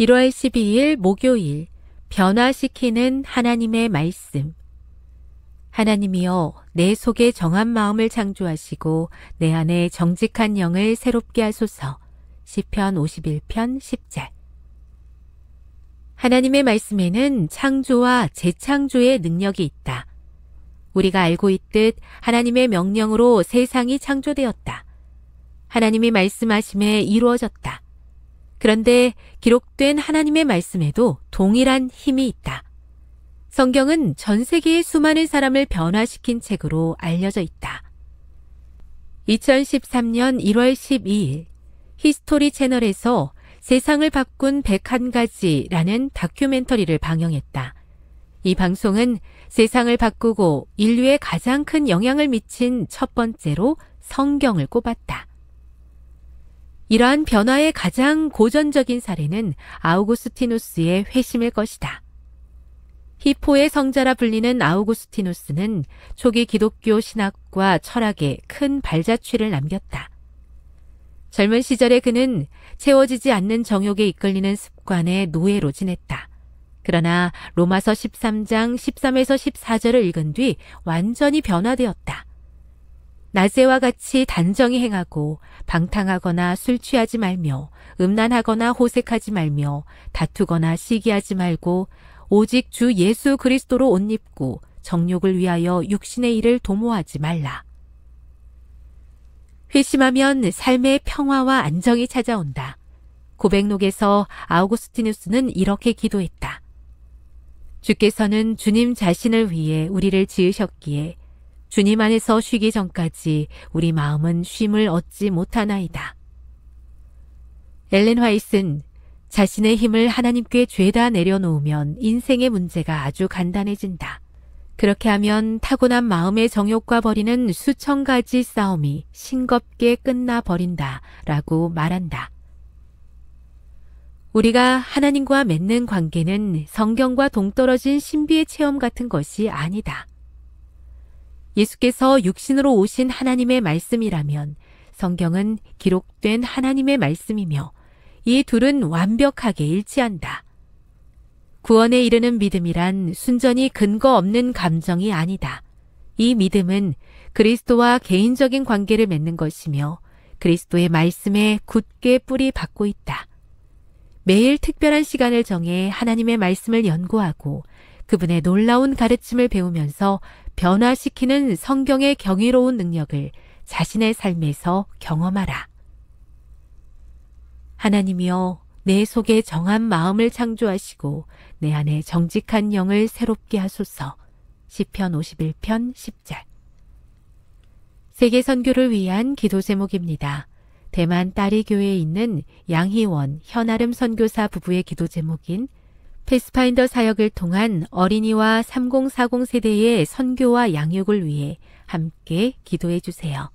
1월 12일 목요일 변화시키는 하나님의 말씀 하나님이여 내 속에 정한 마음을 창조하시고 내 안에 정직한 영을 새롭게 하소서 시편 51편 10절 하나님의 말씀에는 창조와 재창조의 능력이 있다. 우리가 알고 있듯 하나님의 명령으로 세상이 창조되었다. 하나님이 말씀하심에 이루어졌다. 그런데 기록된 하나님의 말씀에도 동일한 힘이 있다. 성경은 전 세계의 수많은 사람을 변화시킨 책으로 알려져 있다. 2013년 1월 12일 히스토리 채널에서 세상을 바꾼 101가지라는 다큐멘터리를 방영했다. 이 방송은 세상을 바꾸고 인류에 가장 큰 영향을 미친 첫 번째로 성경을 꼽았다. 이러한 변화의 가장 고전적인 사례는 아우구스티누스의 회심일 것이다. 히포의 성자라 불리는 아우구스티누스는 초기 기독교 신학과 철학에 큰 발자취를 남겼다. 젊은 시절에 그는 채워지지 않는 정욕에 이끌리는 습관의 노예로 지냈다. 그러나 로마서 13장 13에서 14절을 읽은 뒤 완전히 변화되었다. 낮에와 같이 단정히 행하고 방탕하거나 술 취하지 말며 음란하거나 호색하지 말며 다투거나 시기하지 말고 오직 주 예수 그리스도로 옷 입고 정욕을 위하여 육신의 일을 도모하지 말라. 회심하면 삶의 평화와 안정이 찾아온다. 고백록에서 아우구스티누스는 이렇게 기도했다. 주께서는 주님 자신을 위해 우리를 지으셨기에 주님 안에서 쉬기 전까지 우리 마음은 쉼을 얻지 못하나이다. 엘렌 화이슨 자신의 힘을 하나님께 죄다 내려놓으면 인생의 문제가 아주 간단해진다. 그렇게 하면 타고난 마음의 정욕과 벌이는 수천 가지 싸움이 싱겁게 끝나버린다 라고 말한다. 우리가 하나님과 맺는 관계는 성경과 동떨어진 신비의 체험 같은 것이 아니다. 예수께서 육신으로 오신 하나님의 말씀이라면 성경은 기록된 하나님의 말씀이며 이 둘은 완벽하게 일치한다. 구원에 이르는 믿음이란 순전히 근거 없는 감정이 아니다. 이 믿음은 그리스도와 개인적인 관계를 맺는 것이며 그리스도의 말씀에 굳게 뿌리 박고 있다. 매일 특별한 시간을 정해 하나님의 말씀을 연구하고 그분의 놀라운 가르침을 배우면서 변화시키는 성경의 경이로운 능력을 자신의 삶에서 경험하라. 하나님이여 내 속에 정한 마음을 창조하시고 내 안에 정직한 영을 새롭게 하소서. 시편 51편 10절. 세계 선교를 위한 기도 제목입니다. 대만 딸이 교회에 있는 양희원, 현아름 선교사 부부의 기도 제목인 패스파인더 사역을 통한 어린이와 3040 세대의 선교와 양육을 위해 함께 기도해 주세요.